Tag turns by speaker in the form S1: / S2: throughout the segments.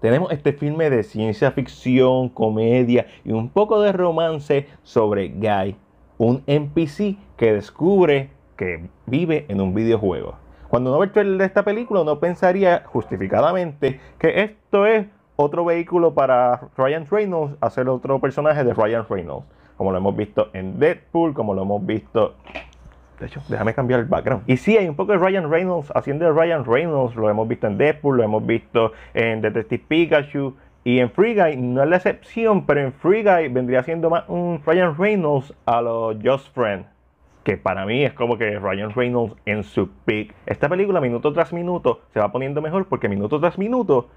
S1: Tenemos este filme de ciencia ficción, comedia y un poco de romance sobre Guy, un NPC que descubre que vive en un videojuego. Cuando no ve el de esta película, no pensaría justificadamente que esto es otro vehículo para Ryan Reynolds hacer otro personaje de Ryan Reynolds, como lo hemos visto en Deadpool, como lo hemos visto de hecho, déjame cambiar el background. Y sí, hay un poco de Ryan Reynolds haciendo de Ryan Reynolds. Lo hemos visto en Deadpool, lo hemos visto en Detective Pikachu. Y en Free Guy no es la excepción, pero en Free Guy vendría siendo más un Ryan Reynolds a los Just Friends que para mí es como que Ryan Reynolds en su pick. Esta película minuto tras minuto se va poniendo mejor porque minuto tras minuto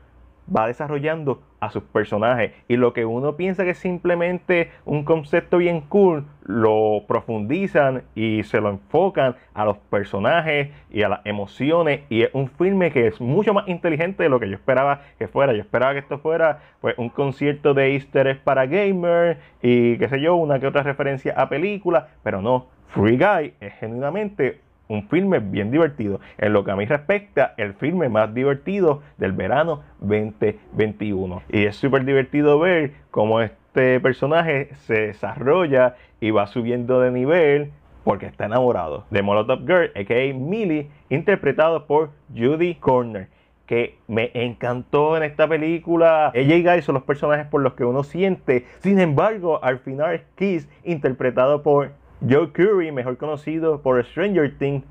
S1: va desarrollando a sus personajes y lo que uno piensa que es simplemente un concepto bien cool, lo profundizan y se lo enfocan a los personajes y a las emociones y es un filme que es mucho más inteligente de lo que yo esperaba que fuera. Yo esperaba que esto fuera pues un concierto de easter eggs para gamers y qué sé yo, una que otra referencia a películas, pero no, Free Guy es genuinamente un filme bien divertido. En lo que a mí respecta, el filme más divertido del verano 2021. Y es súper divertido ver cómo este personaje se desarrolla y va subiendo de nivel porque está enamorado de Molotov Girl, a.k.a. Millie, interpretado por Judy Corner que me encantó en esta película. Ella y Guy son los personajes por los que uno siente. Sin embargo, al final Kiss, interpretado por Joe Curry, mejor conocido por Stranger Things,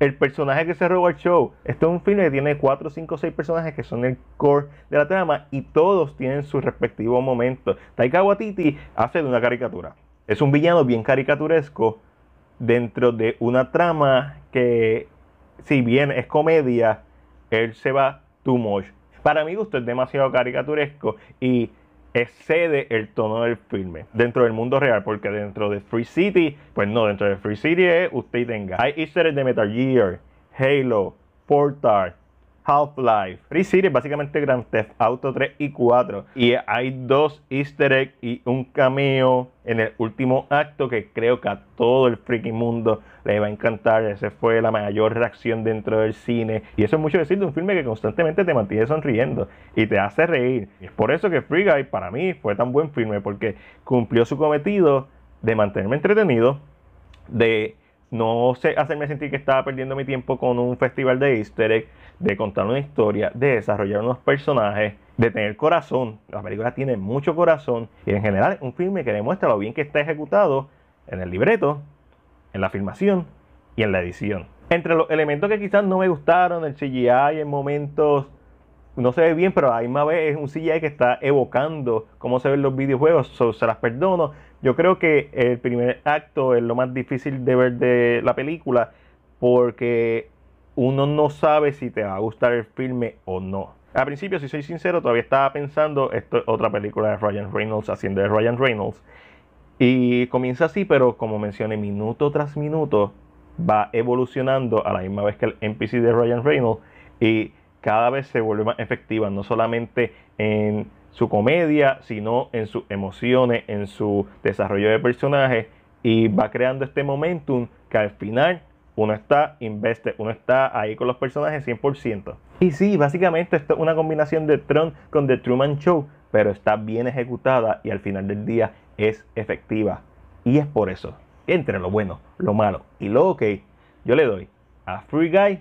S1: el personaje que se robó el show. Esto es un filme que tiene 4, 5, 6 personajes que son el core de la trama y todos tienen su respectivo momento. Taika Waititi hace de una caricatura. Es un villano bien caricaturesco dentro de una trama que, si bien es comedia, él se va too much. Para mi gusto es demasiado caricaturesco y excede el tono del filme dentro del mundo real, porque dentro de Free City, pues no, dentro de Free City usted tenga. Hay easter de Metal Gear, Halo, Portal, Half-Life. Free City, básicamente Grand Theft Auto 3 y 4. Y hay dos easter eggs y un cameo en el último acto que creo que a todo el freaking mundo le va a encantar. Esa fue la mayor reacción dentro del cine. Y eso es mucho decir de un filme que constantemente te mantiene sonriendo y te hace reír. Y es por eso que Free Guy para mí fue tan buen filme porque cumplió su cometido de mantenerme entretenido, de no hacerme sentir que estaba perdiendo mi tiempo con un festival de easter eggs de contar una historia, de desarrollar unos personajes, de tener corazón. La película tiene mucho corazón y en general es un filme que demuestra lo bien que está ejecutado en el libreto, en la filmación y en la edición. Entre los elementos que quizás no me gustaron, el CGI en momentos no se ve bien, pero hay la vez es un CGI que está evocando cómo se ven los videojuegos, se las perdono. Yo creo que el primer acto es lo más difícil de ver de la película porque uno no sabe si te va a gustar el filme o no. Al principio, si soy sincero, todavía estaba pensando, esto es otra película de Ryan Reynolds, haciendo de Ryan Reynolds. Y comienza así, pero como mencioné, minuto tras minuto va evolucionando a la misma vez que el NPC de Ryan Reynolds y cada vez se vuelve más efectiva, no solamente en su comedia, sino en sus emociones, en su desarrollo de personaje y va creando este momentum que al final uno está investe uno está ahí con los personajes 100%. Y sí, básicamente esto es una combinación de Tron con The Truman Show, pero está bien ejecutada y al final del día es efectiva. Y es por eso, entre lo bueno, lo malo y lo ok, yo le doy a Free Guy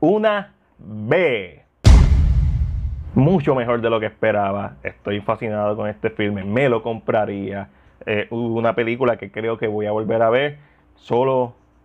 S1: una B. Mucho mejor de lo que esperaba. Estoy fascinado con este filme, me lo compraría. Eh, una película que creo que voy a volver a ver solo